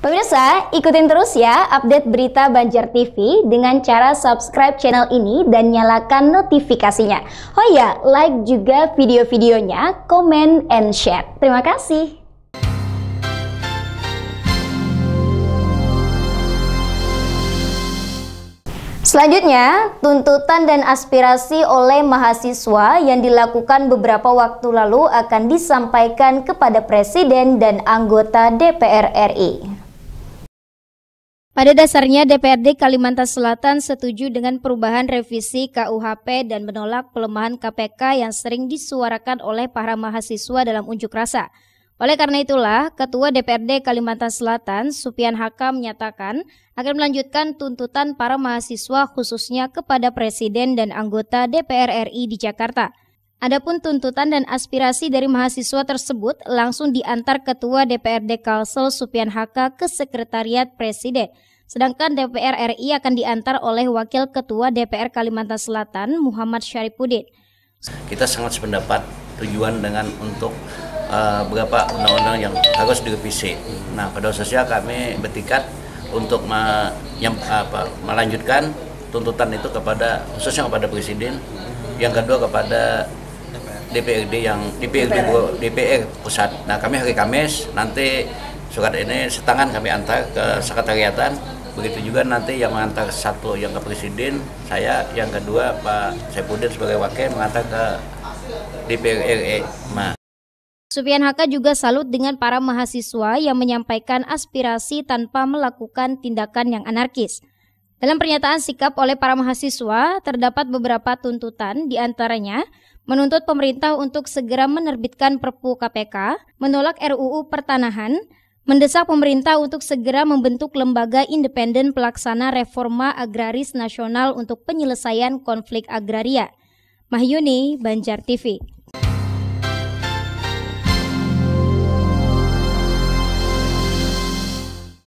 Pemirsa, ikutin terus ya update berita Banjar TV dengan cara subscribe channel ini dan nyalakan notifikasinya. Oh ya, like juga video-videonya, comment and share. Terima kasih. Selanjutnya, tuntutan dan aspirasi oleh mahasiswa yang dilakukan beberapa waktu lalu akan disampaikan kepada Presiden dan anggota DPR RI. Pada dasarnya DPRD Kalimantan Selatan setuju dengan perubahan revisi KUHP dan menolak pelemahan KPK yang sering disuarakan oleh para mahasiswa dalam unjuk rasa. Oleh karena itulah, Ketua DPRD Kalimantan Selatan, Supian Haka menyatakan akan melanjutkan tuntutan para mahasiswa khususnya kepada Presiden dan anggota DPR RI di Jakarta. Adapun tuntutan dan aspirasi dari mahasiswa tersebut langsung diantar Ketua DPRD Kalsel Supian Haka ke Sekretariat Presiden. Sedangkan DPR RI akan diantar oleh Wakil Ketua DPR Kalimantan Selatan Muhammad Syaripudin. Kita sangat sependapat tujuan dengan untuk uh, beberapa undang-undang yang harus direvisi. Nah, pada sosial kami bertikat untuk me, nyam, apa, melanjutkan tuntutan itu kepada khususnya kepada presiden, yang kedua kepada DPRD yang DPRD DPR. DPR pusat. Nah kami hari Kamis nanti surat ini setangan kami antar ke sekretariatan. Begitu juga nanti yang mengantar satu yang ke presiden, saya yang kedua Pak Saipudin sebagai wakil mengantar ke DPR RI. E. Nah. Supian Haka juga salut dengan para mahasiswa yang menyampaikan aspirasi tanpa melakukan tindakan yang anarkis. Dalam pernyataan sikap oleh para mahasiswa, terdapat beberapa tuntutan, diantaranya menuntut pemerintah untuk segera menerbitkan Perpu KPK, menolak RUU Pertanahan, mendesak pemerintah untuk segera membentuk lembaga independen pelaksana reforma agraris nasional untuk penyelesaian konflik agraria. Mahyuni, Banjar TV.